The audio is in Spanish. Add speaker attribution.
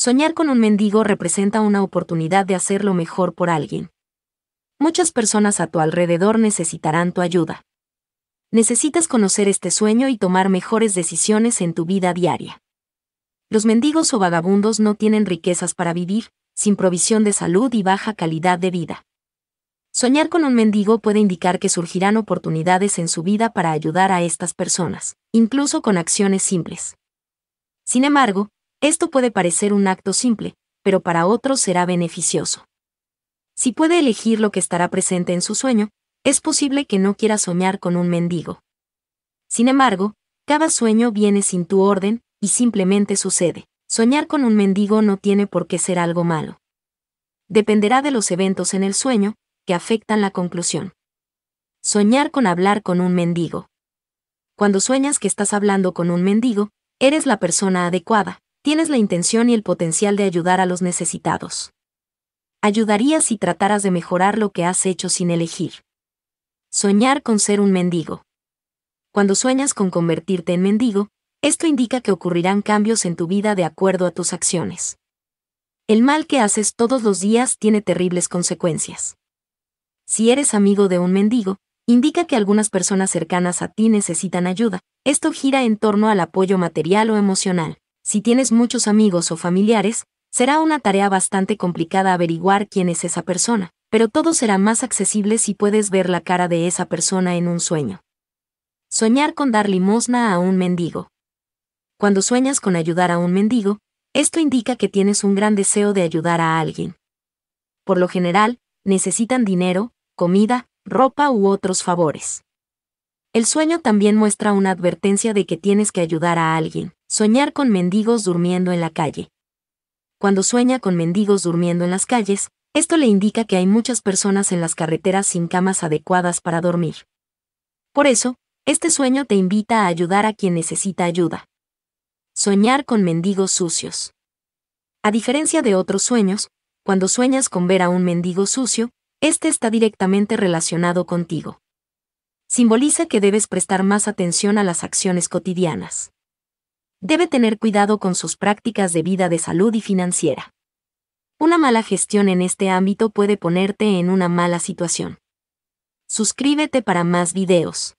Speaker 1: Soñar con un mendigo representa una oportunidad de hacerlo mejor por alguien. Muchas personas a tu alrededor necesitarán tu ayuda. Necesitas conocer este sueño y tomar mejores decisiones en tu vida diaria. Los mendigos o vagabundos no tienen riquezas para vivir, sin provisión de salud y baja calidad de vida. Soñar con un mendigo puede indicar que surgirán oportunidades en su vida para ayudar a estas personas, incluso con acciones simples. Sin embargo, esto puede parecer un acto simple, pero para otros será beneficioso. Si puede elegir lo que estará presente en su sueño, es posible que no quiera soñar con un mendigo. Sin embargo, cada sueño viene sin tu orden, y simplemente sucede. Soñar con un mendigo no tiene por qué ser algo malo. Dependerá de los eventos en el sueño, que afectan la conclusión. Soñar con hablar con un mendigo. Cuando sueñas que estás hablando con un mendigo, eres la persona adecuada, Tienes la intención y el potencial de ayudar a los necesitados. Ayudarías si trataras de mejorar lo que has hecho sin elegir. Soñar con ser un mendigo. Cuando sueñas con convertirte en mendigo, esto indica que ocurrirán cambios en tu vida de acuerdo a tus acciones. El mal que haces todos los días tiene terribles consecuencias. Si eres amigo de un mendigo, indica que algunas personas cercanas a ti necesitan ayuda. Esto gira en torno al apoyo material o emocional si tienes muchos amigos o familiares, será una tarea bastante complicada averiguar quién es esa persona, pero todo será más accesible si puedes ver la cara de esa persona en un sueño. Soñar con dar limosna a un mendigo. Cuando sueñas con ayudar a un mendigo, esto indica que tienes un gran deseo de ayudar a alguien. Por lo general, necesitan dinero, comida, ropa u otros favores. El sueño también muestra una advertencia de que tienes que ayudar a alguien. Soñar con mendigos durmiendo en la calle. Cuando sueña con mendigos durmiendo en las calles, esto le indica que hay muchas personas en las carreteras sin camas adecuadas para dormir. Por eso, este sueño te invita a ayudar a quien necesita ayuda. Soñar con mendigos sucios. A diferencia de otros sueños, cuando sueñas con ver a un mendigo sucio, este está directamente relacionado contigo. Simboliza que debes prestar más atención a las acciones cotidianas debe tener cuidado con sus prácticas de vida de salud y financiera. Una mala gestión en este ámbito puede ponerte en una mala situación. Suscríbete para más videos.